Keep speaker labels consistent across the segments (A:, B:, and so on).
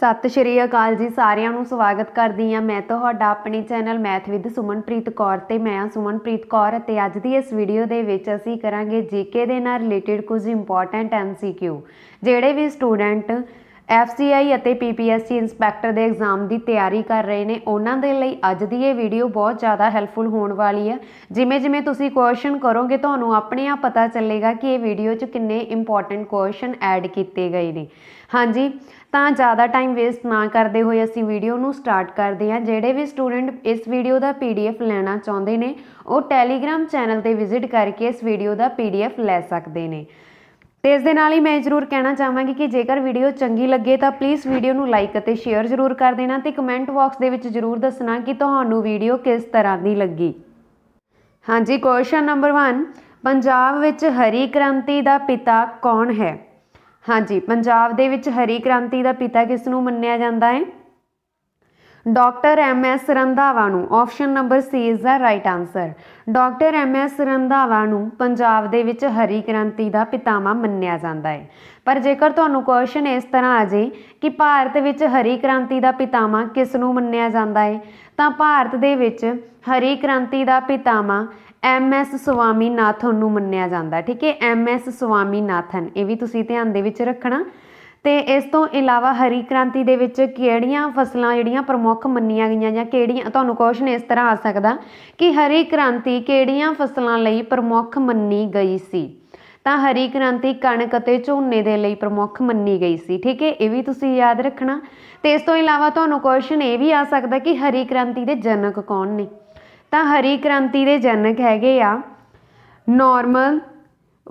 A: ਸਤਿ ਸ਼੍ਰੀ ਅਕਾਲ ਜੀ ਸਾਰਿਆਂ ਨੂੰ ਸਵਾਗਤ ਕਰਦੀ ਆ ਮੈਂ ਤੁਹਾਡਾ ਆਪਣੇ channel math with Sumanpreet Kaur ਤੇ ਮੈਂ ਆ ਸੁਮਨਪ੍ਰੀਤ ਕੌਰ ਤੇ ਅੱਜ ਦੀ ਇਸ ਵੀਡੀਓ ਦੇ ਵਿੱਚ ਅਸੀਂ ਕਰਾਂਗੇ ਜੀਕੇ ਦੇ ਨਾਲ ਰਿਲੇਟਡ ਕੁਝ ਇੰਪੋਰਟੈਂਟ ਐਮਸੀਕਿਊ ਜਿਹੜੇ ਵੀ ਸਟੂਡੈਂਟ ਐਫਸੀਆਈ ਅਤੇ ਪੀਪੀਐਸਸੀ ਇੰਸਪੈਕਟਰ ਦੇ ਐਗਜ਼ਾਮ ਦੀ ਤਿਆਰੀ ਕਰ ਰਹੇ ਨੇ ਉਹਨਾਂ ਦੇ ਲਈ ਅੱਜ ਦੀ ਇਹ ਵੀਡੀਓ ਬਹੁਤ ਜ਼ਿਆਦਾ ਹੈਲਪਫੁਲ ਹੋਣ ਵਾਲੀ ਹੈ ਜਿਵੇਂ ਜਿਵੇਂ ਤੁਸੀਂ ਕੁਐਸਚਨ ਕਰੋਗੇ ਤੁਹਾਨੂੰ ਆਪਣੇ ਆਪ ਪਤਾ ਚੱਲੇਗਾ ਕਿ ਇਹ ਵੀਡੀਓ 'ਚ ਕਿੰਨੇ ਇੰਪੋਰਟੈਂਟ ਕੁਐਸਚਨ ਐਡ ਕੀਤੇ ਗਏ ਨੇ ਹਾਂਜੀ ਤਾਂ ਜ਼ਿਆਦਾ ਟਾਈਮ ਵੇਸਟ ਨਾ ਕਰਦੇ ਹੋਏ ਅਸੀਂ ਵੀਡੀਓ ਨੂੰ ਸਟਾਰਟ ਕਰਦੇ ਹਾਂ ਜਿਹੜੇ ਵੀ ਸਟੂਡੈਂਟ ਇਸ ਵੀਡੀਓ ਦਾ ਪੀਡੀਐਫ ਲੈਣਾ ਚਾਹੁੰਦੇ ਨੇ ਉਹ ਟੈਲੀਗ੍ਰam ਚੈਨਲ ਤੇ ਵਿਜ਼ਿਟ ਕਰਕੇ ਇਸ ਵੀਡੀਓ ਦਾ ਪੀਡੀਐਫ ਲੈ ਸਕਦੇ ਨੇ ਤੇ ਇਸ ਦੇ ਨਾਲ ਹੀ ਮੈਂ ਜ਼ਰੂਰ ਕਹਿਣਾ ਚਾਹਾਂਗੀ ਕਿ ਜੇਕਰ ਵੀਡੀਓ ਚੰਗੀ ਲੱਗੇ ਤਾਂ ਪਲੀਜ਼ ਵੀਡੀਓ ਨੂੰ ਲਾਈਕ ਅਤੇ ਸ਼ੇਅਰ ਜ਼ਰੂਰ ਕਰ ਦੇਣਾ ਤੇ ਕਮੈਂਟ ਬਾਕਸ ਦੇ ਵਿੱਚ ਜ਼ਰੂਰ ਦੱਸਣਾ ਕਿ ਤੁਹਾਨੂੰ ਵੀਡੀਓ ਕਿਸ ਤਰ੍ਹਾਂ ਦੀ ਲੱਗੀ ਹਾਂਜੀ ਕੁਐਸਚਨ ਨੰਬਰ 1 ਪੰਜਾਬ ਵਿੱਚ ਹਰੀ ਕ੍ਰਾਂਤੀ ਦਾ ਪਿਤਾ ਕੌਣ ਹੈ ਹਾਂਜੀ ਪੰਜਾਬ ਦੇ ਵਿੱਚ ਹਰੀ ਕ੍ਰਾਂਤੀ ਦਾ ਪਿਤਾ ਕਿਸ ਨੂੰ ਮੰਨਿਆ ਜਾਂਦਾ ਹੈ ਡਾਕਟਰ ਐਮ ਐਸ ਰੰਧਾਵਾ ਨੂੰ option number C is the right answer doctor M S Randhawa ਨੂੰ ਪੰਜਾਬ ਦੇ ਵਿੱਚ ਹਰੀ ਕ੍ਰਾਂਤੀ ਦਾ ਪਿਤਾਮਾ ਮੰਨਿਆ ਜਾਂਦਾ ਹੈ ਪਰ ਜੇਕਰ ਤੁਹਾਨੂੰ ਕੁਐਸਚਨ ਇਸ ਤਰ੍ਹਾਂ ਆ ਜੇ ਕਿ ਭਾਰਤ ਵਿੱਚ ਹਰੀ ਕ੍ਰਾਂਤੀ ਦਾ ਪਿਤਾਮਾ ਕਿਸ ਨੂੰ ਮੰਨਿਆ ਜਾਂਦਾ ਹੈ ਤਾਂ ਭਾਰਤ ਦੇ ਵਿੱਚ ਹਰੀ ਕ੍ਰਾਂਤੀ ਦਾ ਪਿਤਾਮਾ ਐਮ ਐਸ ਸੁਆਮੀ ਨਾਥਨ ਨੂੰ ਮੰਨਿਆ ਜਾਂਦਾ ਠੀਕ ਹੈ ਐਮ ਐਸ ਸੁਆਮੀ ਨਾਥਨ ਇਹ ਵੀ ਤੁਸੀਂ ਧਿਆਨ ਦੇ ਵਿੱਚ ਰੱਖਣਾ ਤੇ ਇਸ ਤੋਂ ਇਲਾਵਾ ਹਰੀ ਕ੍ਰਾਂਤੀ ਦੇ ਵਿੱਚ ਕਿਹੜੀਆਂ ਫਸਲਾਂ ਜਿਹੜੀਆਂ ਪ੍ਰਮੁੱਖ ਮੰਨੀਆਂ ਗਈਆਂ ਜਾਂ ਕਿਹੜੀਆਂ ਤੁਹਾਨੂੰ ਕੁਐਸਚਨ ਇਸ ਤਰ੍ਹਾਂ ਆ ਸਕਦਾ ਕਿ ਹਰੀ ਕ੍ਰਾਂਤੀ ਕਿਹੜੀਆਂ ਫਸਲਾਂ ਲਈ ਪ੍ਰਮੁੱਖ ਮੰਨੀ ਗਈ ਸੀ ਤਾਂ ਹਰੀ ਕ੍ਰਾਂਤੀ ਕਣਕ ਅਤੇ ਝੋਨੇ ਦੇ ਲਈ ਪ੍ਰਮੁੱਖ ਮੰਨੀ ਗਈ ਸੀ ਠੀਕ ਹੈ ਇਹ ਵੀ ਤੁਸੀਂ ਯਾਦ ਰੱਖਣਾ ਤੇ ਇਸ ਤੋਂ ਇਲਾਵਾ ਤੁਹਾਨੂੰ ਕੁਐਸਚਨ ਇਹ ਵੀ ਆ ਸਕਦਾ ਕਿ ਹਰੀ ਕ੍ਰਾਂਤੀ ਦੇ ਜਨਕ ਕੌਣ ਨੇ ਤਾਂ ਹਰੀ ਕ੍ਰਾਂਤੀ ਦੇ ਜਨਕ ਹੈਗੇ ਆ ਨਾਰਮਲ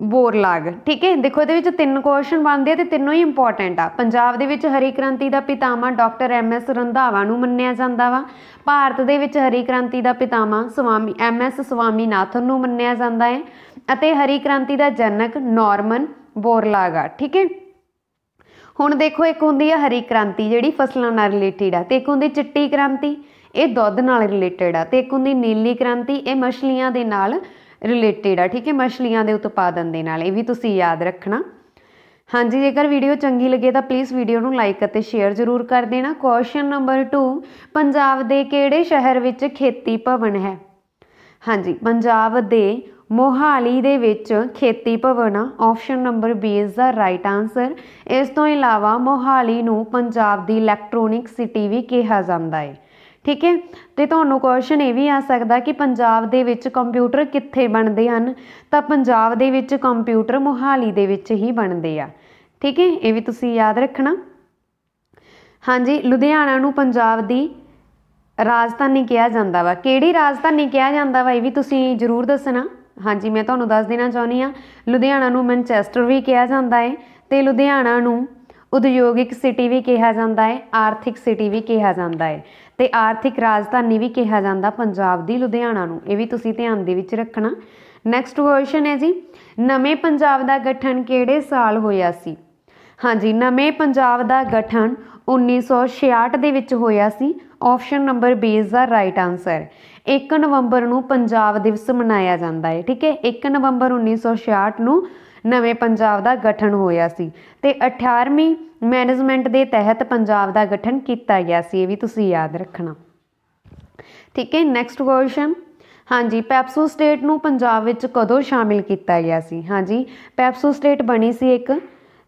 A: ਬੋਰਲਾਗ ਠੀਕ ਹੈ ਦੇਖੋ ਇਹਦੇ ਵਿੱਚ ਤਿੰਨ ਕੁਐਸਚਨ ਬਣਦੇ ਆ ਤੇ ਤਿੰਨੋਂ ਹੀ ਇੰਪੋਰਟੈਂਟ ਆ ਪੰਜਾਬ ਦੇ ਵਿੱਚ ਹਰੀ ਕ੍ਰਾਂਤੀ ਦਾ ਪਿਤਾਮਾ ਡਾਕਟਰ ਐਮ ਐਸ ਰੰਧਾਵਾ ਨੂੰ ਮੰਨਿਆ ਜਾਂਦਾ ਵਾ ਭਾਰਤ ਦੇ ਵਿੱਚ ਹਰੀ ਕ੍ਰਾਂਤੀ ਦਾ ਪਿਤਾਮਾ ਸੁਆਮੀ ਐਮ ਐਸ ਨਾਥਨ ਨੂੰ ਮੰਨਿਆ ਜਾਂਦਾ ਹੈ ਅਤੇ ਹਰੀ ਕ੍ਰਾਂਤੀ ਦਾ ਜਨਕ ਨਾਰਮਨ ਬੋਰਲਾਗ ਆ ਠੀਕ ਹੈ ਹੁਣ ਦੇਖੋ ਇੱਕ ਹੁੰਦੀ ਆ ਹਰੀ ਕ੍ਰਾਂਤੀ ਜਿਹੜੀ ਫਸਲਾਂ ਨਾਲ ਰਿਲੇਟਡ ਆ ਤੇ ਇੱਕ ਹੁੰਦੀ ਚਿੱਟੀ ਕ੍ਰਾਂਤੀ ਇਹ ਦੁੱਧ ਨਾਲ ਰਿਲੇਟਡ ਆ ਤੇ ਇੱਕ ਹੁੰਦੀ ਨੀਲੀ ਕ੍ਰਾਂਤੀ ਇਹ ਮਛਲੀਆਂ ਦੇ ਨਾਲ ਰਿਲੇਟਡ ਆ ਠੀਕ ਹੈ ਮਛਲੀਆਂ ਦੇ ਉਤਪਾਦਨ ਦੇ ਨਾਲ ਇਹ ਵੀ ਤੁਸੀਂ ਯਾਦ ਰੱਖਣਾ ਹਾਂਜੀ ਜੇਕਰ ਵੀਡੀਓ ਚੰਗੀ ਲੱਗੇ ਤਾਂ ਪਲੀਜ਼ ਵੀਡੀਓ ਨੂੰ ਲਾਈਕ ਅਤੇ ਸ਼ੇਅਰ ਜ਼ਰੂਰ ਕਰ ਦੇਣਾ ਕੁਐਸਚਨ ਨੰਬਰ 2 ਪੰਜਾਬ ਦੇ ਕਿਹੜੇ ਸ਼ਹਿਰ ਵਿੱਚ ਖੇਤੀ ਭਵਨ ਹੈ ਹਾਂਜੀ ਪੰਜਾਬ ਦੇ ਮੋਹਾਲੀ ਦੇ ਵਿੱਚ ਖੇਤੀ ਭਵਨ ਆਪਸ਼ਨ ਨੰਬਰ B ਇਸ ਦਾ ਰਾਈਟ ਆਨਸਰ ਇਸ ਤੋਂ ਇਲਾਵਾ ਮੋਹਾਲੀ ਨੂੰ ਪੰਜਾਬ ਦੀ ਇਲੈਕਟ੍ਰੋਨਿਕ ਸਿਟੀ ਵੀ ਕਿਹਾ ਜਾਂਦਾ ਹੈ ਠੀਕ ਹੈ ਤੇ ਤੁਹਾਨੂੰ ਕੁਐਸਚਨ ਇਹ ਵੀ ਆ ਸਕਦਾ ਕਿ ਪੰਜਾਬ ਦੇ ਵਿੱਚ ਕੰਪਿਊਟਰ ਕਿੱਥੇ ਬਣਦੇ ਹਨ ਤਾਂ ਪੰਜਾਬ ਦੇ ਵਿੱਚ ਕੰਪਿਊਟਰ ਮੁਹਾਲੀ ਦੇ ਵਿੱਚ ਹੀ ਬਣਦੇ ਆ ਠੀਕ ਹੈ ਇਹ ਵੀ ਤੁਸੀਂ ਯਾਦ ਰੱਖਣਾ ਹਾਂਜੀ ਲੁਧਿਆਣਾ ਨੂੰ ਪੰਜਾਬ ਦੀ ਰਾਜਧਾਨੀ ਕਿਹਾ ਜਾਂਦਾ ਵਾ ਕਿਹੜੀ ਰਾਜਧਾਨੀ ਕਿਹਾ ਜਾਂਦਾ ਵਾ ਇਹ ਵੀ ਤੁਸੀਂ ਜ਼ਰੂਰ ਦੱਸਣਾ ਹਾਂਜੀ ਮੈਂ ਤੁਹਾਨੂੰ ਦੱਸ ਦੇਣਾ ਚਾਹੁੰਦੀ ਆ ਲੁਧਿਆਣਾ ਨੂੰ ਮੈਨਚੈਸਟਰ ਵੀ ਕਿਹਾ ਜਾਂਦਾ ਹੈ ਤੇ ਲੁਧਿਆਣਾ ਨੂੰ ਉਦਯੋਗਿਕ ਸਿਟੀ ਵੀ ਕਿਹਾ ਜਾਂਦਾ ਹੈ ਆਰਥਿਕ ਸਿਟੀ ਵੀ ਕਿਹਾ ਜਾਂਦਾ ਹੈ ਤੇ ਆਰਥਿਕ ਰਾਜਧਾਨੀ ਵੀ ਕਿਹਾ ਜਾਂਦਾ ਪੰਜਾਬ ਦੀ ਲੁਧਿਆਣਾ ਨੂੰ ਇਹ ਵੀ ਤੁਸੀਂ ਧਿਆਨ ਦੇ ਵਿੱਚ ਰੱਖਣਾ ਨੈਕਸਟ ਕੁਐਸਚਨ ਹੈ ਜੀ ਨਵੇਂ ਪੰਜਾਬ ਦਾ ਗਠਨ ਕਿਹੜੇ ਸਾਲ ਹੋਇਆ ਸੀ ਹਾਂਜੀ ਨਵੇਂ ਪੰਜਾਬ ਦਾ ਗਠਨ 1966 ਦੇ ਵਿੱਚ ਹੋਇਆ ਸੀ ਆਪਸ਼ਨ ਨੰਬਰ B ਇਸ ਦਾ ਰਾਈਟ ਆਨਸਰ 1 ਨਵੰਬਰ ਨੂੰ ਪੰਜਾਬ ਦਿਵਸ ਮਨਾਇਆ ਜਾਂਦਾ ਹੈ ਠੀਕ ਹੈ 1 ਨਵੰਬਰ 1966 ਨੂੰ ਨਵੇਂ ਪੰਜਾਬ ਦਾ ਗਠਨ ਹੋਇਆ ਸੀ ਤੇ 18ਵੀਂ ਮੈਨੇਜਮੈਂਟ ਦੇ ਤਹਿਤ ਪੰਜਾਬ ਦਾ ਗਠਨ ਕੀਤਾ ਗਿਆ ਸੀ ਇਹ ਵੀ ਤੁਸੀਂ ਯਾਦ ਰੱਖਣਾ ਠੀਕ ਹੈ ਨੈਕਸਟ ਕੁਐਸਚਨ ਹਾਂਜੀ ਪੈਪਸੂ ਸਟੇਟ ਨੂੰ ਪੰਜਾਬ ਵਿੱਚ ਕਦੋਂ ਸ਼ਾਮਿਲ ਕੀਤਾ ਗਿਆ ਸੀ ਹਾਂਜੀ ਪੈਪਸੂ ਸਟੇਟ ਬਣੀ ਸੀ ਇੱਕ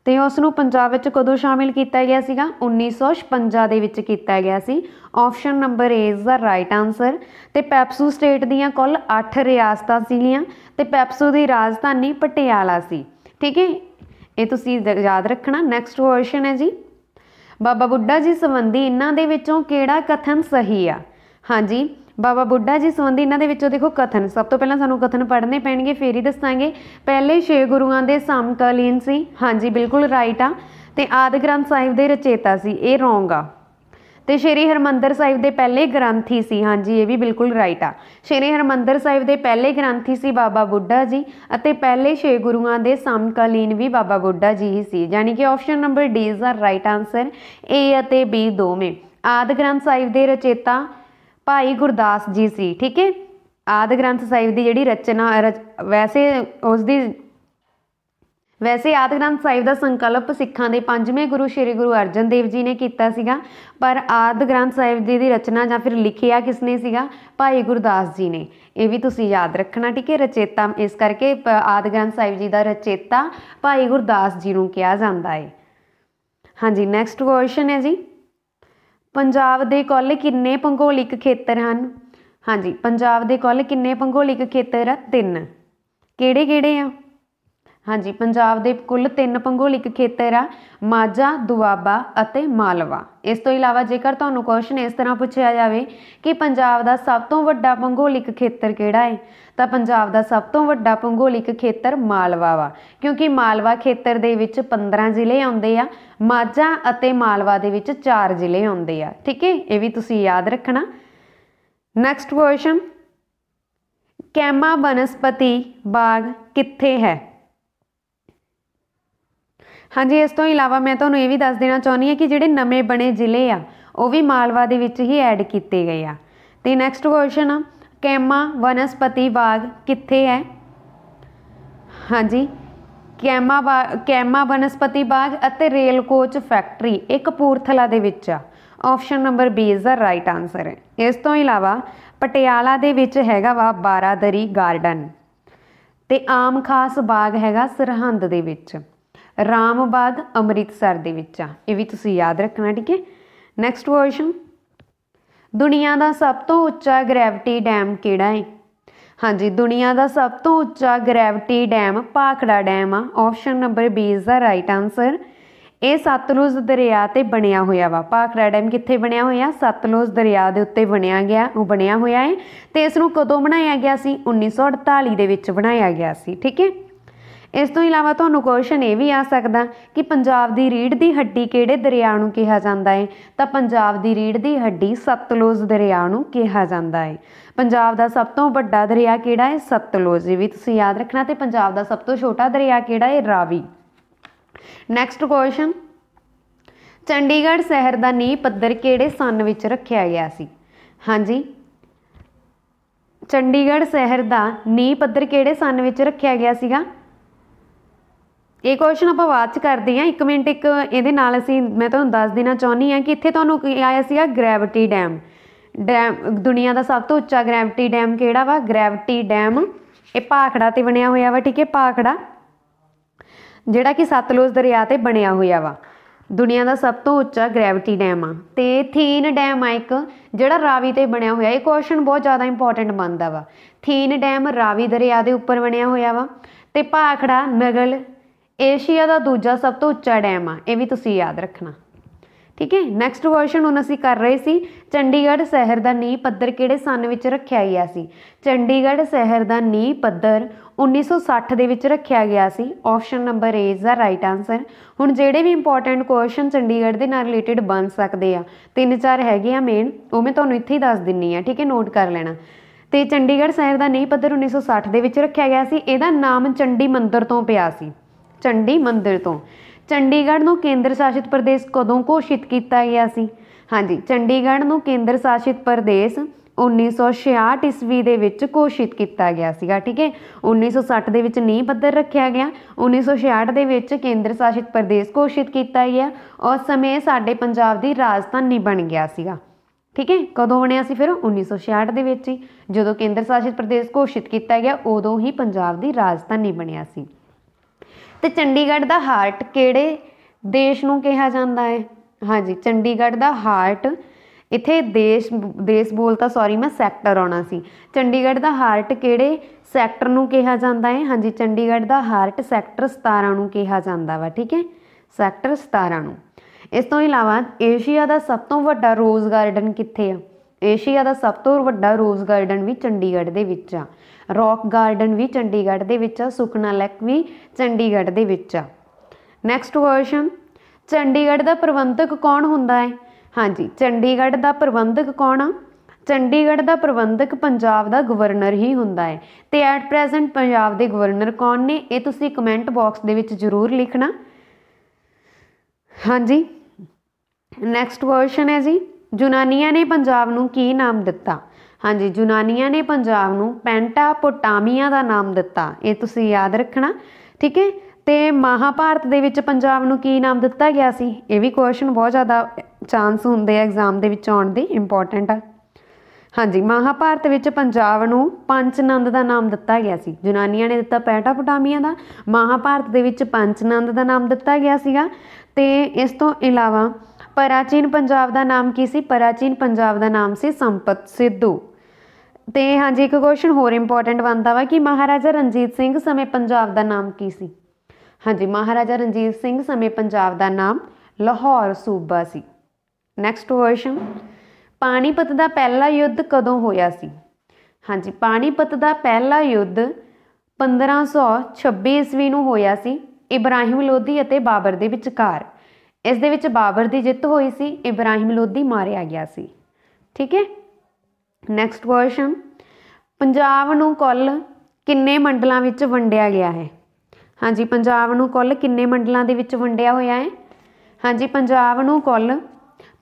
A: ਤੇ ਉਸ ਨੂੰ ਪੰਜਾਬ ਵਿੱਚ ਕਦੋਂ ਸ਼ਾਮਿਲ ਕੀਤਾ ਗਿਆ ਸੀਗਾ 1956 ਦੇ ਵਿੱਚ ਕੀਤਾ ਗਿਆ ਸੀ option number A is the right answer ਤੇ ਪੈਪਸੂ ਸਟੇਟ ਦੀਆਂ ਕੁੱਲ 8 ਰਿਆਸਤਾਂ ਸੀਗੀਆਂ ਤੇ ਪੈਪਸੂ ਦੀ ਰਾਜਧਾਨੀ ਪਟਿਆਲਾ ਸੀ ਠੀਕ ਹੈ ਇਹ ਤੁਸੀਂ ਯਾਦ ਰੱਖਣਾ ਨੈਕਸਟ ਕੁਐਸਚਨ ਹੈ ਜੀ ਬਾਬਾ ਬੁੱਢਾ ਜੀ ਸੰਬੰਧੀ ਇਹਨਾਂ ਦੇ ਵਿੱਚੋਂ ਕਿਹੜਾ ਕਥਨ ਸਹੀ ਆ ਹਾਂਜੀ ਬਾਬਾ ਬੁੱਢਾ ਜੀ ਸੰਬੰਧੀ ਇਹਨਾਂ ਦੇ ਵਿੱਚੋਂ ਦੇਖੋ ਕਥਨ ਸਭ ਤੋਂ ਪਹਿਲਾਂ ਸਾਨੂੰ ਕਥਨ ਪੜ੍ਹਨੇ ਪੈਣਗੇ ਫੇਰ ਹੀ ਦੱਸਾਂਗੇ ਪਹਿਲੇ ਛੇ ਗੁਰੂਆਂ ਦੇ ਸਮਕਾਲੀਨ ਸੀ ਹਾਂਜੀ ਬਿਲਕੁਲ ਰਾਈਟ ਆ ਤੇ ਆਦ ਗ੍ਰੰਥ ਸਾਹਿਬ ਦੇ ਰਚੇਤਾ ਸੀ ਇਹ ਰੋਂਗ ਆ ਤੇ ਸ਼੍ਰੀ ਹਰਮੰਦਰ ਸਾਹਿਬ ਦੇ ਪਹਿਲੇ ਗ੍ਰੰਥੀ ਸੀ ਹਾਂਜੀ ਇਹ ਵੀ ਬਿਲਕੁਲ ਰਾਈਟ ਆ ਸ਼੍ਰੀ ਹਰਮੰਦਰ ਸਾਹਿਬ ਦੇ ਪਹਿਲੇ ਗ੍ਰੰਥੀ ਸੀ ਬਾਬਾ ਬੁੱਢਾ ਜੀ ਅਤੇ ਪਹਿਲੇ ਛੇ ਗੁਰੂਆਂ ਦੇ ਸਮਕਾਲੀਨ ਵੀ ਬਾਬਾ ਬੁੱਢਾ ਜੀ ਹੀ ਸੀ ਯਾਨੀ ਕਿ option number D is a right answer A ਅਤੇ ਬੀ ਦੋਵੇਂ ਆਦ ਗ੍ਰੰਥ ਸਾਹਿਬ ਦੇ ਰਚੇਤਾ ਭਾਈ ਗੁਰਦਾਸ ਜੀ ਸੀ ਠੀਕ ਹੈ ਆਦ ਗ੍ਰੰਥ ਸਾਹਿਬ ਦੀ ਜਿਹੜੀ ਰਚਨਾ ਵੈਸੇ ਉਸ ਦੀ ਵੈਸੇ ਆਦ ਗ੍ਰੰਥ ਸਾਹਿਬ ਦਾ ਸੰਕਲਪ ਸਿੱਖਾਂ ਦੇ ਪੰਜਵੇਂ ਗੁਰੂ ਸ੍ਰੀ ਗੁਰੂ ਅਰਜਨ ਦੇਵ ਜੀ ਨੇ ਕੀਤਾ ਸੀਗਾ ਪਰ ਆਦ ਗ੍ਰੰਥ ਸਾਹਿਬ ਜੀ ਦੀ ਰਚਨਾ ਜਾਂ ਫਿਰ ਲਿਖਿਆ ਕਿਸ ਨੇ ਸੀਗਾ ਭਾਈ ਗੁਰਦਾਸ ਜੀ ਨੇ ਇਹ ਵੀ ਤੁਸੀਂ ਯਾਦ ਰੱਖਣਾ ਠੀਕ ਹੈ ਰਚੇਤਾ ਇਸ ਕਰਕੇ ਆਦ ਗ੍ਰੰਥ ਸਾਹਿਬ ਜੀ ਦਾ ਰਚੇਤਾ ਭਾਈ ਗੁਰਦਾਸ ਜੀ ਨੂੰ ਕਿਹਾ ਜਾਂਦਾ ਹੈ ਹਾਂਜੀ ਨੈਕਸਟ ਕੁਐਸਚਨ ਹੈ ਜੀ ਪੰਜਾਬ ਦੇ ਕੁੱਲ ਕਿੰਨੇ ਭੂਗੋਲਿਕ ਖੇਤਰ ਹਨ ਹਾਂਜੀ ਪੰਜਾਬ ਦੇ ਕੁੱਲ ਕਿੰਨੇ ਭੂਗੋਲਿਕ ਖੇਤਰ ਆ ਤਿੰਨ ਕਿਹੜੇ ਕਿਹੜੇ ਆ ਹਾਂਜੀ ਪੰਜਾਬ ਦੇ ਕੁੱਲ ਤਿੰਨ ਭੂਗੋਲਿਕ ਖੇਤਰ ਆ ਮਾਝਾ ਦੁਆਬਾ ਅਤੇ ਮਾਲਵਾ ਇਸ ਤੋਂ ਇਲਾਵਾ ਜੇਕਰ ਤੁਹਾਨੂੰ ਕੁਐਸਚਨ ਇਸ ਤਰ੍ਹਾਂ ਪੁੱਛਿਆ ਜਾਵੇ ਕਿ ਪੰਜਾਬ ਦਾ ਸਭ ਤੋਂ ਵੱਡਾ ਭੂਗੋਲਿਕ ਖੇਤਰ ਕਿਹੜਾ ਹੈ ਤਾਂ ਪੰਜਾਬ ਦਾ ਸਭ ਤੋਂ ਵੱਡਾ ਭੂਗੋਲਿਕ ਖੇਤਰ ਮਾਲਵਾ ਵਾ ਕਿਉਂਕਿ ਮਾਲਵਾ ਖੇਤਰ ਦੇ ਵਿੱਚ 15 ਜ਼ਿਲ੍ਹੇ ਆਉਂਦੇ ਆ ਮਾਝਾ ਅਤੇ ਮਾਲਵਾ ਦੇ ਵਿੱਚ 4 ਜ਼ਿਲ੍ਹੇ ਆਉਂਦੇ ਆ ਠੀਕ ਹੈ ਇਹ ਵੀ ਤੁਸੀਂ ਯਾਦ ਰੱਖਣਾ ਨੈਕਸਟ ਕੁਐਸਚਨ ਕੈਮਾ ਬਨਸਪਤੀ ਬਾਗ ਕਿੱਥੇ ਹੈ ਹਾਂਜੀ ਇਸ ਤੋਂ ਇਲਾਵਾ ਮੈਂ ਤੁਹਾਨੂੰ ਇਹ ਵੀ ਦੱਸ ਦੇਣਾ ਚਾਹੁੰਦੀ ਹਾਂ ਕਿ ਜਿਹੜੇ ਨਵੇਂ ਬਣੇ ਜ਼ਿਲ੍ਹੇ ਆ ਉਹ ਵੀ ਮਾਲਵਾ ਦੇ ਵਿੱਚ ਹੀ ਐਡ ਕੀਤੇ ਗਏ ਆ ਤੇ ਨੈਕਸਟ ਕੁਐਸਚਨ ਆ ਕੈਮਾ ਵਨਸਪਤੀ ਬਾਗ ਕਿੱਥੇ ਹੈ ਹਾਂਜੀ ਕੈਮਾ ਕੈਮਾ ਵਨਸਪਤੀ ਬਾਗ ਅਤੇ ਰੇਲ ਕੋਚ ਫੈਕਟਰੀ ਇੱਕ ਪੂਰਥਲਾ ਦੇ ਵਿੱਚ ਆ option number B is the right answer ਹੈ ਇਸ ਤੋਂ ਇਲਾਵਾ ਪਟਿਆਲਾ ਦੇ ਵਿੱਚ ਹੈਗਾ ਵਾ ਬਾਰਾਦਰੀ ਗਾਰਡਨ ਤੇ ਆਮ ਖਾਸ ਬਾਗ ਹੈਗਾ ਸਰਹੰਦ ਦੇ ਵਿੱਚ ਰਾਮਬਾਦ ਅੰਮ੍ਰਿਤਸਰ ਦੇ ਵਿੱਚ ਆ ਇਹ ਵੀ ਤੁਸੀਂ ਯਾਦ ਰੱਖਣਾ ਠੀਕ ਹੈ ਨੈਕਸਟ ਕੁਐਸਚਨ ਦੁਨੀਆ ਦਾ ਸਭ ਤੋਂ ਉੱਚਾ ਗ੍ਰੈਵਿਟੀ ਡੈਮ ਕਿਹੜਾ ਹੈ ਹਾਂਜੀ ਦੁਨੀਆ ਦਾ ਸਭ ਤੋਂ ਉੱਚਾ ਗ੍ਰੈਵਿਟੀ ਡੈਮ ਪਾਖੜਾ ਡੈਮ ਆ option number B is the right answer ਇਹ ਸਤਲੁਜ ਦਰਿਆ ਤੇ ਬਣਿਆ ਹੋਇਆ ਵਾ ਪਾਖੜਾ ਡੈਮ ਕਿੱਥੇ ਬਣਿਆ ਹੋਇਆ ਸਤਲੁਜ ਦਰਿਆ ਦੇ ਉੱਤੇ ਬਣਿਆ ਗਿਆ ਉਹ ਬਣਿਆ ਹੋਇਆ ਹੈ ਤੇ ਇਸ ਨੂੰ ਕਦੋਂ ਬਣਾਇਆ ਗਿਆ ਸੀ 1948 ਦੇ ਵਿੱਚ ਬਣਾਇਆ ਗਿਆ ਸੀ ਠੀਕ ਹੈ ਇਸ ਤੋਂ ਇਲਾਵਾ ਤੁਹਾਨੂੰ ਕੁਐਸਚਨ ਇਹ ਵੀ ਆ ਸਕਦਾ ਕਿ ਪੰਜਾਬ ਦੀ ਰੀੜ ਦੀ ਹੱਡੀ ਕਿਹੜੇ ਦਰਿਆ ਨੂੰ ਕਿਹਾ ਜਾਂਦਾ ਹੈ ਤਾਂ ਪੰਜਾਬ ਦੀ ਰੀੜ ਦੀ ਹੱਡੀ ਸਤਲੁਜ ਦਰਿਆ ਨੂੰ ਕਿਹਾ ਜਾਂਦਾ ਹੈ ਪੰਜਾਬ ਦਾ ਸਭ ਤੋਂ ਵੱਡਾ ਦਰਿਆ ਕਿਹੜਾ ਹੈ ਸਤਲੁਜ ਇਹ ਵੀ ਤੁਸੀਂ ਯਾਦ ਰੱਖਣਾ ਤੇ ਪੰਜਾਬ ਦਾ ਸਭ ਤੋਂ ਛੋਟਾ ਦਰਿਆ ਕਿਹੜਾ ਹੈ ਰਾਵੀ ਨੈਕਸਟ ਕੁਐਸਚਨ ਚੰਡੀਗੜ੍ਹ ਸ਼ਹਿਰ ਦਾ ਨੀਂਹ ਪੱਧਰ ਕਿਹੜੇ ਸਨ ਵਿੱਚ ਰੱਖਿਆ ਗਿਆ ਸੀ ਹਾਂਜੀ ਚੰਡੀਗੜ੍ਹ ਸ਼ਹਿਰ ਦਾ ਨੀਂਹ ਪੱਧਰ ਕਿਹੜੇ ਸਨ ਵਿੱਚ ਰੱਖਿਆ ਗਿਆ ਸੀਗਾ ਇਹ ਕੁਐਸਚਨ ਆਪਾਂ ਬਾਅਦ ਚ ਕਰਦੇ ਆ ਇੱਕ ਮਿੰਟ ਇੱਕ ਇਹਦੇ ਨਾਲ ਅਸੀਂ ਮੈਂ ਤੁਹਾਨੂੰ ਦੱਸ ਦੇਣਾ ਚਾਹੁੰਦੀ ਆ ਕਿ ਇੱਥੇ ਤੁਹਾਨੂੰ ਆਇਆ ਸੀਗਾ ਗ੍ਰੈਵਿਟੀ ਡੈਮ ਡੈਮ ਦੁਨੀਆ ਦਾ ਸਭ ਤੋਂ ਉੱਚਾ ਗ੍ਰੈਵਿਟੀ ਡੈਮ ਕਿਹੜਾ ਵਾ ਗ੍ਰੈਵਿਟੀ ਡੈਮ ਇਹ ਪਾਖੜਾ ਤੇ ਬਣਿਆ ਹੋਇਆ ਵਾ ਠੀਕ ਹੈ ਪਾਖੜਾ ਜਿਹੜਾ ਕਿ ਸਤਲੁਜ ਦਰਿਆ ਤੇ ਬਣਿਆ ਹੋਇਆ ਵਾ ਦੁਨੀਆ ਦਾ ਸਭ ਤੋਂ ਉੱਚਾ ਗ੍ਰੈਵਿਟੀ ਡੈਮ ਆ ਤੇ ਥੀਨ ਡੈਮ ਆ ਇੱਕ ਜਿਹੜਾ ਰਾਵੀ ਤੇ ਬਣਿਆ ਹੋਇਆ ਇਹ ਕੁਐਸਚਨ ਬਹੁਤ ਜ਼ਿਆਦਾ ਇੰਪੋਰਟੈਂਟ ਬਣਦਾ ਵਾ ਥੀਨ ਡੈਮ ਰਾਵੀ ਦਰਿਆ ਦੇ ਉੱਪਰ ਬਣਿਆ ਹੋਇਆ ਵਾ ਤੇ ਪਾਖੜਾ ਨਗਲ ਏਸ਼ੀਆ ਦਾ ਦੂਜਾ ਸਭ ਤੋਂ ਉੱਚਾ ਡੈਮ ਆ ਇਹ ਵੀ ਤੁਸੀਂ ਯਾਦ ਰੱਖਣਾ ਠੀਕ ਹੈ ਨੈਕਸਟ ਕੁਐਸਚਨ ਹੁਣ ਅਸੀਂ ਕਰ ਰਹੇ ਸੀ ਚੰਡੀਗੜ੍ਹ ਸ਼ਹਿਰ ਦਾ ਨੀਂਹ ਪੱਧਰ ਕਿਹੜੇ ਸਨ ਵਿੱਚ ਰੱਖਿਆ ਗਿਆ ਸੀ ਚੰਡੀਗੜ੍ਹ ਸ਼ਹਿਰ ਦਾ ਨੀਂਹ ਪੱਧਰ 1960 ਦੇ ਵਿੱਚ ਰੱਖਿਆ ਗਿਆ ਸੀ option number A is the right answer ਹੁਣ ਜਿਹੜੇ ਵੀ ਇੰਪੋਰਟੈਂਟ ਕੁਐਸਚਨ ਚੰਡੀਗੜ੍ਹ ਦੇ ਨਾਲ ਰਿਲੇਟਡ ਬਣ ਸਕਦੇ ਆ ਤਿੰਨ ਚਾਰ ਹੈਗੇ ਆ ਮੇਨ ਉਹ ਮੈਂ ਤੁਹਾਨੂੰ ਇੱਥੇ ਹੀ ਦੱਸ ਦਿੰਨੀ ਆ ਠੀਕ ਹੈ ਨੋਟ ਕਰ ਲੈਣਾ ਤੇ ਚੰਡੀਗੜ੍ਹ ਸ਼ਹਿਰ ਦਾ ਨੀਂਹ ਪੱਧਰ 1960 ਦੇ ਵਿੱਚ ਰੱਖਿਆ ਗਿਆ ਸੀ ਇਹਦਾ ਨਾਮ ਚੰਡੀ ਮੰਦਿਰ ਤੋਂ ਪਿਆ ਸੀ ਚੰਡੀ ਮੰਦਿਰ ਤੋਂ ਚੰਡੀਗੜ੍ਹ ਨੂੰ ਕੇਂਦਰ ਸ਼ਾਸਿਤ ਪ੍ਰਦੇਸ਼ ਕਦੋਂ ਘੋਸ਼ਿਤ ਕੀਤਾ ਗਿਆ ਸੀ ਹਾਂਜੀ ਚੰਡੀਗੜ੍ਹ ਨੂੰ ਕੇਂਦਰ ਸ਼ਾਸਿਤ ਪ੍ਰਦੇਸ਼ 1966 ਈਸਵੀ ਦੇ ਵਿੱਚ ਘੋਸ਼ਿਤ ਕੀਤਾ ਗਿਆ ਸੀਗਾ ਠੀਕ ਹੈ 1960 ਦੇ ਵਿੱਚ ਨੀਂਹ ਪੱਧਰ ਰੱਖਿਆ ਗਿਆ 1966 ਦੇ ਵਿੱਚ ਕੇਂਦਰ ਸ਼ਾਸਿਤ ਪ੍ਰਦੇਸ਼ ਘੋਸ਼ਿਤ ਕੀਤਾ ਗਿਆ ਉਸ ਸਮੇਂ ਸਾਡੇ ਪੰਜਾਬ ਦੀ ਰਾਜਧਾਨੀ ਬਣ ਗਿਆ ਸੀਗਾ ਠੀਕ ਹੈ ਕਦੋਂ ਬਣਿਆ ਸੀ ਫਿਰ 1966 ਦੇ ਵਿੱਚ ਹੀ ਜਦੋਂ ਕੇਂਦਰ ਸ਼ਾਸਿਤ ਪ੍ਰਦੇਸ਼ ਘੋਸ਼ਿਤ ਕੀਤਾ ਗਿਆ ਉਦੋਂ ਹੀ ਪੰਜਾਬ ਦੀ ਰਾਜਧਾਨੀ ਬਣਿਆ ਸੀ ਤੇ ਚੰਡੀਗੜ੍ਹ ਦਾ ਹਾਰਟ ਕਿਹੜੇ ਦੇਸ਼ ਨੂੰ ਕਿਹਾ ਜਾਂਦਾ ਹੈ ਹਾਂਜੀ ਚੰਡੀਗੜ੍ਹ ਦਾ ਹਾਰਟ ਇੱਥੇ ਦੇਸ਼ ਦੇਸ਼ ਬੋਲਤਾ ਸੌਰੀ ਮੈਂ ਸੈਕਟਰ ਆਉਣਾ ਸੀ ਚੰਡੀਗੜ੍ਹ ਦਾ ਹਾਰਟ ਕਿਹੜੇ ਸੈਕਟਰ ਨੂੰ ਕਿਹਾ ਜਾਂਦਾ ਹੈ ਹਾਂਜੀ ਚੰਡੀਗੜ੍ਹ ਦਾ ਹਾਰਟ ਸੈਕਟਰ 17 ਨੂੰ ਕਿਹਾ ਜਾਂਦਾ ਵਾ ਠੀਕ ਹੈ ਸੈਕਟਰ 17 ਨੂੰ ਇਸ ਤੋਂ ਇਲਾਵਾ ਏਸ਼ੀਆ ਦਾ ਸਭ ਤੋਂ ਵੱਡਾ ਰੋਜ਼ ਗਾਰਡਨ ਕਿੱਥੇ ਆ ਏਸ਼ੀਆ ਦਾ ਸਭ ਤੋਂ ਵੱਡਾ ਰੋਜ਼ ਗਾਰਡਨ ਵੀ ਚੰਡੀਗੜ੍ਹ ਦੇ ਵਿੱਚ ਆ ਰੌਕ ਗਾਰਡਨ ਵੀ ਚੰਡੀਗੜ੍ਹ ਦੇ ਵਿੱਚ ਆ ਸੁਖਨਾ ਲੈਕ ਵੀ ਚੰਡੀਗੜ੍ਹ ਦੇ ਵਿੱਚ ਆ ਨੈਕਸਟ ਵਰਸ਼ਨ ਚੰਡੀਗੜ੍ਹ ਦਾ ਪ੍ਰਬੰਧਕ ਕੌਣ ਹੁੰਦਾ ਹੈ ਹਾਂਜੀ ਚੰਡੀਗੜ੍ਹ ਦਾ ਪ੍ਰਬੰਧਕ ਕੌਣ ਆ ਚੰਡੀਗੜ੍ਹ ਦਾ ਪ੍ਰਬੰਧਕ ਪੰਜਾਬ ਦਾ ਗਵਰਨਰ ਹੀ ਹੁੰਦਾ ਹੈ ਤੇ ਐਟ ਪ੍ਰੈਜ਼ੈਂਟ ਪੰਜਾਬ ਦੇ ਗਵਰਨਰ ਕੌਣ ਨੇ ਇਹ ਤੁਸੀਂ ਕਮੈਂਟ ਬਾਕਸ ਦੇ ਵਿੱਚ ਜ਼ਰੂਰ ਲਿਖਣਾ ਹਾਂਜੀ ਨੈਕਸਟ ਵਰਸ਼ਨ ਹੈ ਜੀ ਜੁਨਾਨੀਆਂ ਨੇ ਪੰਜਾਬ ਨੂੰ ਕੀ ਨਾਮ ਦਿੱਤਾ ਹਾਂਜੀ ਜੁਨਾਨੀਆਂ ਨੇ ਪੰਜਾਬ ਨੂੰ ਪੈਂਟਾਪੋਟਾਮੀਆ ਦਾ ਨਾਮ ਦਿੱਤਾ ਇਹ ਤੁਸੀਂ ਯਾਦ ਰੱਖਣਾ ਠੀਕ ਹੈ ਤੇ ਮਹਾਭਾਰਤ ਦੇ ਵਿੱਚ ਪੰਜਾਬ ਨੂੰ ਕੀ ਨਾਮ ਦਿੱਤਾ ਗਿਆ ਸੀ ਇਹ ਵੀ ਕੁਐਸਚਨ ਬਹੁਤ ਜ਼ਿਆਦਾ ਚਾਂਸ ਹੁੰਦੇ ਆ ਐਗਜ਼ਾਮ ਦੇ ਵਿੱਚ ਆਉਣ ਦੇ ਇੰਪੋਰਟੈਂਟ ਆ ਹਾਂਜੀ ਮਹਾਭਾਰਤ ਵਿੱਚ ਪੰਜਾਬ ਨੂੰ ਪੰਚਨੰਦ ਦਾ ਨਾਮ ਦਿੱਤਾ ਗਿਆ ਸੀ ਜੁਨਾਨੀਆਂ ਨੇ ਦਿੱਤਾ ਪੈਂਟਾਪੋਟਾਮੀਆ ਦਾ ਮਹਾਭਾਰਤ ਦੇ ਵਿੱਚ ਪੰਚਨੰਦ ਦਾ ਨਾਮ ਦਿੱਤਾ ਗਿਆ ਸੀਗਾ ਤੇ ਇਸ ਤੋਂ ਇਲਾਵਾ ਪ੍ਰਾਚੀਨ ਪੰਜਾਬ ਦਾ ਨਾਮ ਕੀ ਸੀ ਪ੍ਰਾਚੀਨ ਪੰਜਾਬ ਦਾ ਨਾਮ ਸੀ ਸੰਪਤ ਸਿੱਧੂ ਤੇ ਹਾਂਜੀ ਇੱਕ ਕੁਐਸਚਨ ਹੋਰ ਇੰਪੋਰਟੈਂਟ ਬਣਦਾ ਵਾ ਕਿ ਮਹਾਰਾਜਾ ਰਣਜੀਤ ਸਿੰਘ ਸਮੇਂ ਪੰਜਾਬ ਦਾ ਨਾਮ ਕੀ ਸੀ ਹਾਂਜੀ ਮਹਾਰਾਜਾ ਰਣਜੀਤ ਸਿੰਘ ਸਮੇਂ ਪੰਜਾਬ ਦਾ ਨਾਮ ਲਾਹੌਰ ਸੂਬਾ ਸੀ ਨੈਕਸਟ ਕੁਐਸਚਨ ਪਾਣੀਪਤ ਦਾ ਪਹਿਲਾ ਯੁੱਧ ਕਦੋਂ ਹੋਇਆ ਸੀ ਹਾਂਜੀ ਪਾਣੀਪਤ ਦਾ ਪਹਿਲਾ ਯੁੱਧ 1526 ਈਸਵੀ ਨੂੰ ਹੋਇਆ ਸੀ ਇਬਰਾਹਿਮ ਲੋਧੀ ਅਤੇ ਬਾਬਰ ਦੇ ਵਿਚਕਾਰ ਇਸ ਦੇ ਵਿੱਚ ਬਾਬਰ ਦੀ ਜਿੱਤ ਹੋਈ ਸੀ ਇਬਰਾਹਿਮ ਲੋਧੀ ਮਾਰਿਆ ਗਿਆ ਸੀ ਠੀਕ ਹੈ ਨੈਕਸਟ ਕੁਐਸਚਨ ਪੰਜਾਬ ਨੂੰ ਕੁੱਲ ਕਿੰਨੇ ਮੰਡਲਾਂ ਵਿੱਚ ਵੰਡਿਆ ਗਿਆ ਹੈ ਹਾਂਜੀ ਪੰਜਾਬ ਨੂੰ ਕੁੱਲ ਕਿੰਨੇ ਮੰਡਲਾਂ ਦੇ ਵਿੱਚ ਵੰਡਿਆ ਹੋਇਆ ਹੈ ਹਾਂਜੀ ਪੰਜਾਬ ਨੂੰ ਕੁੱਲ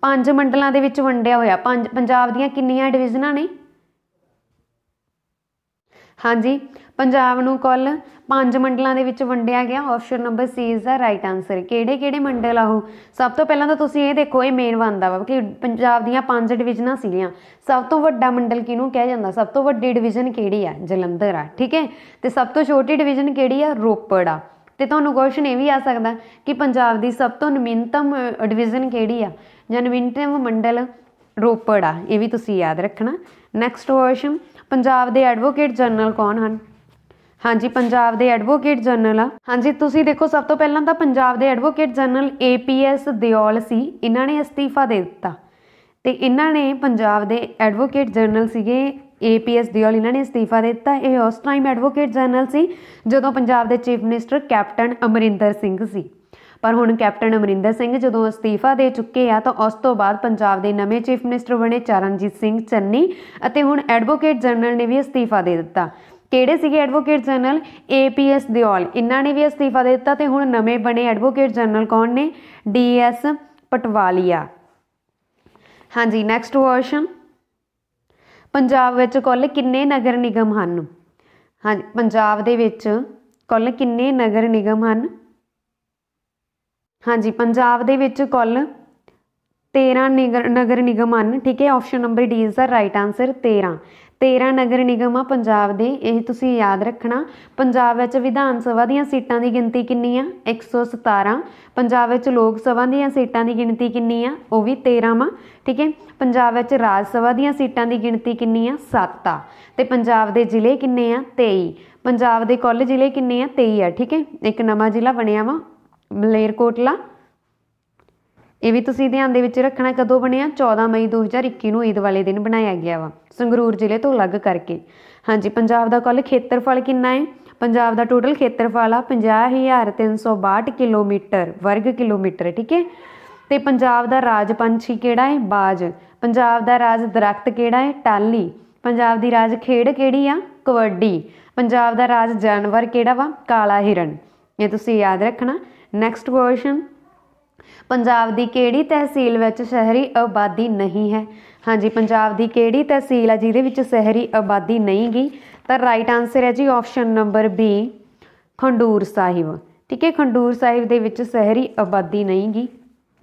A: ਪੰਜ ਮੰਡਲਾਂ ਦੇ ਵਿੱਚ ਵੰਡਿਆ ਹੋਇਆ ਪੰਜ ਪੰਜਾਬ ਦੀਆਂ ਕਿੰਨੀਆਂ ਡਿਵੀਜ਼ਨਾਂ ਨੇ ਹਾਂਜੀ ਪੰਜਾਬ ਨੂੰ ਕੁੱਲ ਪੰਜ ਮੰਡਲਾਂ ਦੇ ਵਿੱਚ ਵੰਡਿਆ ਗਿਆ option number C is the right answer ਕਿਹੜੇ ਕਿਹੜੇ ਮੰਡਲ ਆ ਉਹ ਸਭ ਤੋਂ ਪਹਿਲਾਂ ਤਾਂ ਤੁਸੀਂ ਇਹ ਦੇਖੋ ਇਹ ਮੇਨ ਬੰਦਾ ਵਾ ਕਿ ਪੰਜਾਬ ਦੀਆਂ ਪੰਜ ਡਿਵੀਜ਼ਨਾਂ ਸੀਗੀਆਂ ਸਭ ਤੋਂ ਵੱਡਾ ਮੰਡਲ ਕਿਹਨੂੰ ਕਿਹਾ ਜਾਂਦਾ ਸਭ ਤੋਂ ਵੱਡੀ ਡਿਵੀਜ਼ਨ ਕਿਹੜੀ ਆ ਜਲੰਧਰ ਆ ਠੀਕ ਹੈ ਤੇ ਸਭ ਤੋਂ ਛੋਟੀ ਡਿਵੀਜ਼ਨ ਕਿਹੜੀ ਆ ਰੋਪੜ ਆ ਤੇ ਤੁਹਾਨੂੰ ਕੁਐਸਚਨ ਇਹ ਵੀ ਆ ਸਕਦਾ ਕਿ ਪੰਜਾਬ ਦੀ ਸਭ ਤੋਂ ਨਵੀਨਤਮ ਡਿਵੀਜ਼ਨ ਕਿਹੜੀ ਆ ਜਾਂ ਨਵੀਨਤਮ ਮੰਡਲ ਰੋਪੜ ਆ ਇਹ ਵੀ ਤੁਸੀਂ ਯਾਦ ਰੱਖਣਾ ਨੈਕਸਟ ਕੁਐਸਚਨ ਪੰਜਾਬ ਦੇ ਐਡਵੋਕੇਟ ਜਨਰਲ ਕੌਣ ਹਨ ਹਾਂਜੀ ਪੰਜਾਬ ਦੇ ਐਡਵੋਕੇਟ ਜਨਰਲ ਆ ਹਾਂਜੀ ਤੁਸੀਂ ਦੇਖੋ ਸਭ ਤੋਂ ਪਹਿਲਾਂ ਤਾਂ ਪੰਜਾਬ ਦੇ ਐਡਵੋਕੇਟ ਜਨਰਲ ਏਪੀਐਸ ਦਿਓਲ ਸੀ ਇਹਨਾਂ ਨੇ ਅਸਤੀਫਾ ਦੇ ਦਿੱਤਾ ਤੇ ਇਹਨਾਂ ਨੇ ਪੰਜਾਬ ਦੇ ਐਡਵੋਕੇਟ ਜਨਰਲ ਸੀਗੇ ਏਪੀਐਸ ਦਿਓਲ ਇਹਨਾਂ ਨੇ ਅਸਤੀਫਾ ਦੇ ਦਿੱਤਾ ਇਹ ਉਸ ਟਾਈਮ ਐਡਵੋਕੇਟ ਜਨਰਲ ਸੀ ਜਦੋਂ ਪੰਜਾਬ ਦੇ chief minister captain Amarinder Singh ਸੀ ਪਰ ਹੁਣ ਕੈਪਟਨ ਅਮਰਿੰਦਰ ਸਿੰਘ ਜਦੋਂ ਅਸਤੀਫਾ ਦੇ ਚੁੱਕੇ ਆ ਤਾਂ ਉਸ ਤੋਂ ਬਾਅਦ ਪੰਜਾਬ ਦੇ ਨਵੇਂ ਚੀਫ ਮਿਨਿਸਟਰ ਬਣੇ ਚਰਨਜੀਤ ਸਿੰਘ ਚੰਨੀ ਅਤੇ ਹੁਣ ਐਡਵੋਕੇਟ ਜਨਰਲ ਨੇ ਵੀ ਅਸਤੀਫਾ ਦੇ ਦਿੱਤਾ ਕਿਹੜੇ ਸੀਗੇ ਐਡਵੋਕੇਟ ਜਨਰਲ ਏਪੀਐਸ ਦਿਓਲ ਇਹਨਾਂ ਨੇ ਵੀ ਅਸਤੀਫਾ ਦੇ ਦਿੱਤਾ ਤੇ ਹੁਣ ਨਵੇਂ ਬਣੇ ਐਡਵੋਕੇਟ ਜਨਰਲ ਕੌਣ ਨੇ ਡੀਐਸ ਪਟਵਾਲੀਆ ਹਾਂਜੀ ਨੈਕਸਟ ਵਰਸ਼ਨ ਪੰਜਾਬ ਵਿੱਚ ਕੁੱਲ ਕਿੰਨੇ ਨਗਰ ਨਿਗਮ ਹਨ ਹਾਂਜੀ ਪੰਜਾਬ ਦੇ ਵਿੱਚ ਕੁੱਲ ਕਿੰਨੇ ਨਗਰ ਨਿਗਮ ਹਨ ਹਾਂਜੀ ਪੰਜਾਬ ਦੇ ਵਿੱਚ ਕੁੱਲ 13 ਨਗਰ ਨਿਗਮ ਹਨ ਠੀਕ ਹੈ option number D is the right answer 13 13 ਨਗਰ ਨਿਗਮ ਆ ਪੰਜਾਬ ਦੇ ਇਹ ਤੁਸੀਂ ਯਾਦ ਰੱਖਣਾ ਪੰਜਾਬ ਵਿੱਚ ਵਿਧਾਨ ਸਭਾ ਦੀਆਂ ਸੀਟਾਂ ਦੀ ਗਿਣਤੀ ਕਿੰਨੀ ਆ 117 ਪੰਜਾਬ ਵਿੱਚ ਲੋਕ ਸਭਾ ਦੀਆਂ ਸੀਟਾਂ ਦੀ ਗਿਣਤੀ ਕਿੰਨੀ ਆ ਉਹ ਵੀ 13 ਆ ਠੀਕ ਹੈ ਪੰਜਾਬ ਵਿੱਚ ਰਾਜ ਸਭਾ ਦੀਆਂ ਸੀਟਾਂ ਦੀ ਗਿਣਤੀ ਕਿੰਨੀ ਆ 7 ਆ ਤੇ ਪੰਜਾਬ ਦੇ ਜ਼ਿਲ੍ਹੇ ਕਿੰਨੇ ਆ 23 ਪੰਜਾਬ ਦੇ ਕੁੱਲ ਜ਼ਿਲ੍ਹੇ ਕਿੰਨੇ ਆ 23 ਆ ਠੀਕ ਹੈ ਇੱਕ ਨਵਾਂ ਜ਼ਿਲ੍ਹਾ ਬਣਿਆ ਵਾ ਮਲੇਰਕੋਟਲਾ ਇਹ ਵੀ ਤੁਸੀਂ ਧਿਆਨ ਦੇ ਵਿੱਚ ਰੱਖਣਾ ਕਦੋਂ ਬਣਿਆ 14 ਮਈ 2021 ਨੂੰ ਈਦ ਵਾਲੇ ਦਿਨ ਬਣਾਇਆ ਗਿਆ ਵਾ ਸੰਗਰੂਰ ਜ਼ਿਲ੍ਹੇ ਤੋਂ ਅਲੱਗ ਕਰਕੇ ਹਾਂਜੀ ਪੰਜਾਬ ਦਾ ਕੁੱਲ ਖੇਤਰਫਲ ਕਿੰਨਾ ਹੈ ਪੰਜਾਬ ਦਾ ਟੋਟਲ ਖੇਤਰਫਲ ਆ 50362 ਕਿਲੋਮੀਟਰ ਵਰਗ ਕਿਲੋਮੀਟਰ ਠੀਕ ਹੈ ਤੇ ਪੰਜਾਬ ਦਾ ਰਾਜ ਪੰਛੀ ਕਿਹੜਾ ਹੈ ਬਾਜ ਪੰਜਾਬ ਦਾ ਰਾਜ ਦਰਖਤ ਕਿਹੜਾ ਹੈ ਟਾਲੀ ਪੰਜਾਬ ਦੀ ਰਾਜ ਖੇਡ ਕਿਹੜੀ ਆ ਕਬੱਡੀ ਪੰਜਾਬ ਦਾ ਰਾਜ ਜਾਨਵਰ ਕਿਹੜਾ ਵਾ ਕਾਲਾ ਹਿਰਨ ਇਹ ਤੁਸੀਂ ਯਾਦ ਰੱਖਣਾ ਨੈਕਸਟ ਕੁਐਸਚਨ ਪੰਜਾਬ ਦੀ ਕਿਹੜੀ ਤਹਿਸੀਲ ਵਿੱਚ ਸ਼ਹਿਰੀ ਆਬਾਦੀ ਨਹੀਂ ਹੈ ਹਾਂਜੀ ਪੰਜਾਬ ਦੀ ਕਿਹੜੀ ਤਹਿਸੀਲ ਹੈ ਜਿਹਦੇ ਵਿੱਚ ਸ਼ਹਿਰੀ ਆਬਾਦੀ ਨਹੀਂ ਗਈ ਤਾਂ ਰਾਈਟ ਆਨਸਰ ਹੈ ਜੀ option number B Khadoor Sahib ਠੀਕ ਹੈ ਖੰਡੂਰ ਸਾਹਿਬ ਦੇ ਵਿੱਚ ਸ਼ਹਿਰੀ ਆਬਾਦੀ ਨਹੀਂ ਗਈ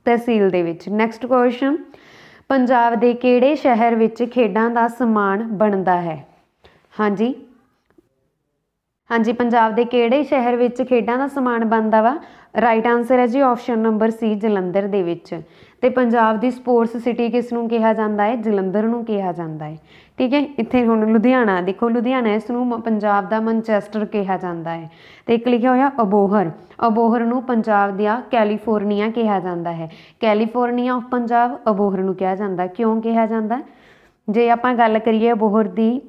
A: ਤਹਿਸੀਲ ਦੇ ਵਿੱਚ ਨੈਕਸਟ ਕੁਐਸਚਨ ਪੰਜਾਬ ਦੇ ਕਿਹੜੇ ਸ਼ਹਿਰ ਵਿੱਚ ਖੇਡਾਂ ਦਾ ਸਮਾਨ ਬਣਦਾ ਹੈ ਹਾਂਜੀ ਹਾਂਜੀ ਪੰਜਾਬ ਦੇ ਕਿਹੜੇ ਸ਼ਹਿਰ ਵਿੱਚ ਖੇਡਾਂ ਦਾ ਸਮਾਨ ਬਣਦਾ ਵਾ ਰਾਈਟ ਆਨਸਰ ਹੈ ਜੀ ਆਪਸ਼ਨ ਨੰਬਰ ਸੀ ਜਲੰਧਰ ਦੇ ਵਿੱਚ ਤੇ ਪੰਜਾਬ ਦੀ ਸਪੋਰਟਸ ਸਿਟੀ ਕਿਸ ਨੂੰ ਕਿਹਾ ਜਾਂਦਾ ਹੈ ਜਲੰਧਰ ਨੂੰ ਕਿਹਾ ਜਾਂਦਾ ਹੈ ਠੀਕ ਹੈ ਇੱਥੇ ਹੁਣ ਲੁਧਿਆਣਾ ਦੇਖੋ ਲੁਧਿਆਣਾ ਇਸ ਨੂੰ ਪੰਜਾਬ ਦਾ ਮਨਚੈਸਟਰ ਕਿਹਾ ਜਾਂਦਾ ਹੈ ਤੇ ਇੱਕ ਲਿਖਿਆ ਹੋਇਆ ਅਬੋਹਰ ਅਬੋਹਰ ਨੂੰ ਪੰਜਾਬ ਦਾ ਕੈਲੀਫੋਰਨੀਆ ਕਿਹਾ ਜਾਂਦਾ ਹੈ ਕੈਲੀਫੋਰਨੀਆ ਆਫ ਪੰਜਾਬ ਅਬੋਹਰ ਨੂੰ ਕਿਹਾ ਜਾਂਦਾ ਕਿਉਂ ਕਿਹਾ ਜਾਂਦਾ ਜੇ ਆਪਾਂ ਗੱਲ ਕਰੀਏ ਅਬੋਹਰ ਦੀ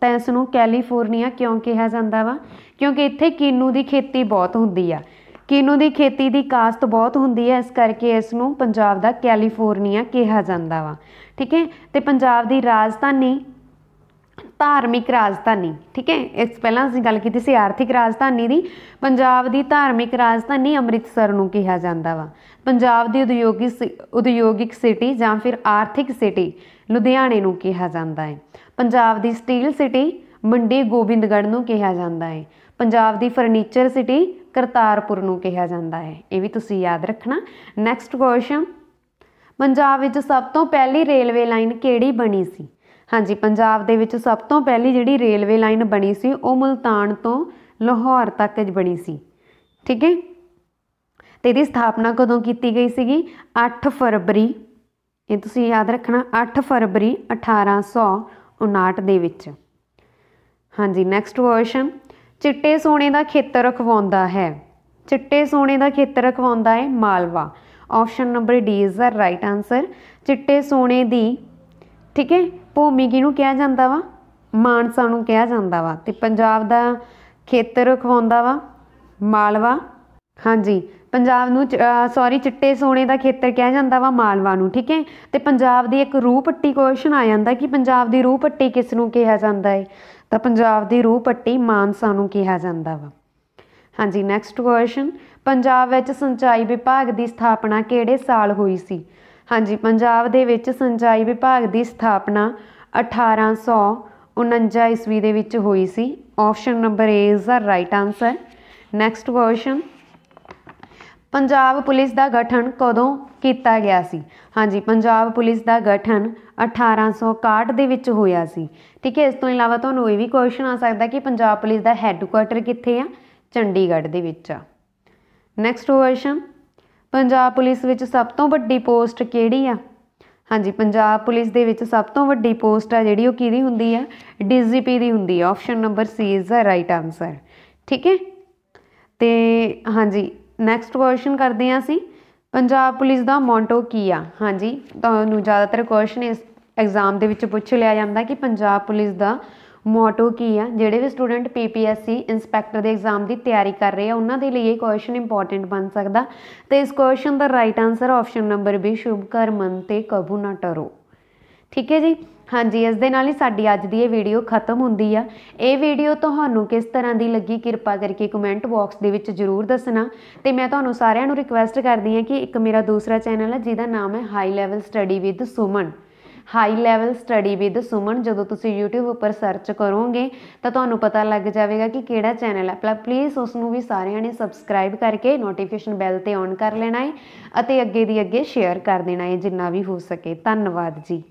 A: ਤਾਂ ਇਸ ਨੂੰ ਕੈਲੀਫੋਰਨੀਆ ਕਿਉਂ ਕਿਹਾ ਜਾਂਦਾ ਵਾ ਕਿਉਂਕਿ ਇੱਥੇ ਕੀਨੂ ਦੀ ਖੇਤੀ ਬਹੁਤ ਹੁੰਦੀ ਆ ਕਿਨੂ ਦੀ ਖੇਤੀ ਦੀ ਕਾਸਤ ਬਹੁਤ ਹੁੰਦੀ ਹੈ ਇਸ ਕਰਕੇ ਇਸ ਨੂੰ ਪੰਜਾਬ ਦਾ ਕੈਲੀਫੋਰਨੀਆ ਕਿਹਾ ਜਾਂਦਾ ਵਾ ਠੀਕ ਹੈ ਤੇ ਪੰਜਾਬ ਦੀ ਰਾਜਧਾਨੀ ਧਾਰਮਿਕ ਰਾਜਧਾਨੀ ਠੀਕ ਹੈ ਇਸ ਪਹਿਲਾਂ ਅਸੀਂ ਗੱਲ ਕੀਤੀ ਸੀ ਆਰਥਿਕ ਰਾਜਧਾਨੀ ਦੀ ਪੰਜਾਬ ਦੀ ਧਾਰਮਿਕ ਰਾਜਧਾਨੀ ਅੰਮ੍ਰਿਤਸਰ ਨੂੰ ਕਿਹਾ ਜਾਂਦਾ ਵਾ ਪੰਜਾਬ ਦੀ ਉਦਯੋਗਿਕ ਉਦਯੋਗਿਕ ਸਿਟੀ ਜਾਂ ਫਿਰ ਆਰਥਿਕ ਸਿਟੀ ਲੁਧਿਆਣੇ ਨੂੰ ਕਿਹਾ ਜਾਂਦਾ ਹੈ ਪੰਜਾਬ ਦੀ ਸਟੀਲ ਸਿਟੀ ਮੰਡੀ ਗੋਬਿੰਦਗੜ੍ਹ ਨੂੰ ਕਿਹਾ ਜਾਂਦਾ ਹੈ ਪੰਜਾਬ ਦੀ ਫਰਨੀਚਰ ਸਿਟੀ ਕਰਤਾਰਪੁਰ ਨੂੰ ਕਿਹਾ ਜਾਂਦਾ ਹੈ ਇਹ ਵੀ ਤੁਸੀਂ ਯਾਦ ਰੱਖਣਾ ਨੈਕਸਟ ਕੁਐਸਚਨ ਪੰਜਾਬ ਵਿੱਚ ਸਭ ਤੋਂ ਪਹਿਲੀ ਰੇਲਵੇ ਲਾਈਨ ਕਿਹੜੀ ਬਣੀ ਸੀ ਹਾਂਜੀ ਪੰਜਾਬ ਦੇ ਵਿੱਚ ਸਭ ਤੋਂ ਪਹਿਲੀ ਜਿਹੜੀ ਰੇਲਵੇ ਲਾਈਨ ਬਣੀ ਸੀ ਉਹ ਮਲਤਾਨ ਤੋਂ ਲਾਹੌਰ ਤੱਕ ਜ ਬਣੀ ਸੀ ਠੀਕ ਹੈ ਤੇ ਇਹਦੀ ਸਥਾਪਨਾ ਕਦੋਂ ਕੀਤੀ ਗਈ ਸੀਗੀ 8 ਫਰਵਰੀ ਇਹ ਤੁਸੀਂ ਯਾਦ ਰੱਖਣਾ 8 ਫਰਵਰੀ 1859 ਦੇ ਵਿੱਚ ਹਾਂਜੀ ਨੈਕਸਟ ਵਰਸ਼ਨ ਚਿੱਟੇ ਸੋਨੇ ਦਾ ਖੇਤਰ ਰਖਵਾਉਂਦਾ ਹੈ ਚਿੱਟੇ ਸੋਨੇ ਦਾ ਖੇਤਰ ਰਖਵਾਉਂਦਾ ਹੈ Malwa option number D is the right answer ਚਿੱਟੇ ਸੋਨੇ ਦੀ ਠੀਕ ਹੈ ਭੂਮੀ ਕਿਹਨੂੰ ਕਿਹਾ ਜਾਂਦਾ ਵਾ ਮਾਨਸਾ ਨੂੰ ਕਿਹਾ ਜਾਂਦਾ ਵਾ ਤੇ ਪੰਜਾਬ ਦਾ ਖੇਤਰ ਰਖਵਾਉਂਦਾ ਵਾ ਮਾਲਵਾ ਹਾਂਜੀ ਪੰਜਾਬ ਨੂੰ ਸੌਰੀ ਚਿੱਟੇ ਸੋਨੇ ਦਾ ਖੇਤਰ ਕਿਹਾ ਜਾਂਦਾ ਵਾ ਮਾਲਵਾ ਨੂੰ ਠੀਕ ਹੈ ਤੇ ਪੰਜਾਬ ਦੀ ਇੱਕ ਰੂਹ ਪੱਟੀ ਕੁਐਸਚਨ ਆ ਜਾਂਦਾ ਕਿ ਪੰਜਾਬ ਦੀ ਰੂਹ ਪੱਟੀ ਕਿਸ ਨੂੰ ਕਿਹਾ ਜਾਂਦਾ ਹੈ ਤਾਂ ਪੰਜਾਬ ਦੀ ਰੂਹ ਪੱਟੀ ਮਾਨਸਾ ਨੂੰ ਕਿਹਾ ਜਾਂਦਾ ਵਾ ਹਾਂਜੀ ਨੈਕਸਟ ਕੁਐਸਚਨ ਪੰਜਾਬ ਵਿੱਚ ਸਿੰਚਾਈ ਵਿਭਾਗ ਦੀ ਸਥਾਪਨਾ ਕਿਹੜੇ ਸਾਲ ਹੋਈ ਸੀ ਹਾਂਜੀ ਪੰਜਾਬ ਦੇ ਵਿੱਚ ਸਿੰਚਾਈ ਵਿਭਾਗ ਦੀ ਸਥਾਪਨਾ 1849 ਈਸਵੀ ਦੇ ਵਿੱਚ ਹੋਈ ਸੀ option number A is the right answer next question Punjab police ਦਾ ਗਠਨ ਕਦੋਂ ਕੀਤਾ ਗਿਆ ਸੀ ਹਾਂਜੀ ਪੰਜਾਬ ਪੁਲਿਸ ਦਾ ਗਠਨ 1861 ਦੇ ਵਿੱਚ ਹੋਇਆ ਸੀ ਠੀਕ ਹੈ ਇਸ ਤੋਂ ਇਲਾਵਾ ਤੁਹਾਨੂੰ ਇਹ ਵੀ ਕੁਐਸਚਨ ਆ ਸਕਦਾ ਕਿ ਪੰਜਾਬ ਪੁਲਿਸ ਦਾ ਹੈੱਡਕੁਆਟਰ ਕਿੱਥੇ ਆ ਚੰਡੀਗੜ੍ਹ ਦੇ ਵਿੱਚ ਆ ਨੈਕਸਟ ਕੁਐਸਚਨ ਪੰਜਾਬ ਪੁਲਿਸ ਵਿੱਚ ਸਭ ਤੋਂ ਵੱਡੀ ਪੋਸਟ ਕਿਹੜੀ ਆ ਹਾਂਜੀ ਪੰਜਾਬ ਪੁਲਿਸ ਦੇ ਵਿੱਚ ਸਭ ਤੋਂ ਵੱਡੀ ਪੋਸਟ ਆ ਜਿਹੜੀ ਉਹ ਕਿਹਦੀ ਹੁੰਦੀ ਆ ਡੀਜੀਪੀ ਦੀ ਹੁੰਦੀ ਆ option number C is the right answer ਠੀਕ ਹੈ ਤੇ ਹਾਂਜੀ ਨੈਕਸਟ ਕੁਐਸਚਨ ਕਰਦੇ ਹਾਂ ਅਸੀਂ ਪੰਜਾਬ ਪੁਲਿਸ ਦਾ ਮੋਟੋ ਕੀ ਆ ਹਾਂਜੀ ਤੁਹਾਨੂੰ ਜ਼ਿਆਦਾਤਰ ਕੁਐਸਚਨ ਇਸ ਐਗਜ਼ਾਮ ਦੇ ਵਿੱਚ ਪੁੱਛ ਲਿਆ ਜਾਂਦਾ ਕਿ ਪੰਜਾਬ ਪੁਲਿਸ ਦਾ ਮੋਟੋ ਕੀ ਆ ਜਿਹੜੇ ਵੀ ਸਟੂਡੈਂਟ ਪੀਪੀਐਸਸੀ ਇਨਸਪੈਕਟਰ ਦੇ ਐਗਜ਼ਾਮ ਦੀ ਤਿਆਰੀ ਕਰ ਰਹੇ ਆ ਉਹਨਾਂ ਦੇ ਲਈ ਇਹ ਕੁਐਸਚਨ ਇੰਪੋਰਟੈਂਟ ਬਣ ਸਕਦਾ ਤੇ ਇਸ ਕੁਐਸਚਨ ਦਾ right answer option number B ਸ਼ੁਭ ਕਰਮਨ ਤੇ ਕਬੂ ਨਾ ਟਰੋ ਠੀਕ ਹੈ ਜੀ ਹਾਂਜੀ ਇਸ ਦੇ ਨਾਲ ਹੀ ਸਾਡੀ ਅੱਜ ਦੀ ਇਹ ਵੀਡੀਓ ਖਤਮ ਹੁੰਦੀ ਆ ਇਹ ਵੀਡੀਓ ਤੁਹਾਨੂੰ ਕਿਸ ਤਰ੍ਹਾਂ ਦੀ ਲੱਗੀ ਕਿਰਪਾ ਕਰਕੇ ਕਮੈਂਟ ਬਾਕਸ ਦੇ ਵਿੱਚ ਜਰੂਰ ਦੱਸਣਾ ਤੇ ਮੈਂ ਤੁਹਾਨੂੰ ਸਾਰਿਆਂ ਨੂੰ ਰਿਕਵੈਸਟ ਕਰਦੀ ਆ ਕਿ ਇੱਕ ਮੇਰਾ ਦੂਸਰਾ ਚੈਨਲ ਹੈ ਜਿਹਦਾ ਨਾਮ ਹੈ high level study with Suman high level study with Suman ਜਦੋਂ ਤੁਸੀਂ YouTube ਉੱਪਰ ਸਰਚ ਕਰੋਗੇ ਤਾਂ ਤੁਹਾਨੂੰ ਪਤਾ ਲੱਗ ਜਾਵੇਗਾ ਕਿ ਕਿਹੜਾ ਚੈਨਲ ਹੈ ਪਲਾ ਪਲੀਜ਼ ਉਸ ਨੂੰ ਵੀ ਸਾਰਿਆਂ ਨੇ ਸਬਸਕ੍ਰਾਈਬ ਕਰਕੇ ਨੋਟੀਫਿਕੇਸ਼ਨ ਬੈਲ ਤੇ ਔਨ ਕਰ ਲੈਣਾ ਹੈ ਅਤੇ ਅੱਗੇ ਦੀ ਅੱਗੇ ਸ਼ੇਅਰ ਕਰ ਦੇਣਾ ਹੈ ਜਿੰਨਾ ਵੀ ਹੋ ਸਕੇ ਧੰਨਵਾਦ ਜੀ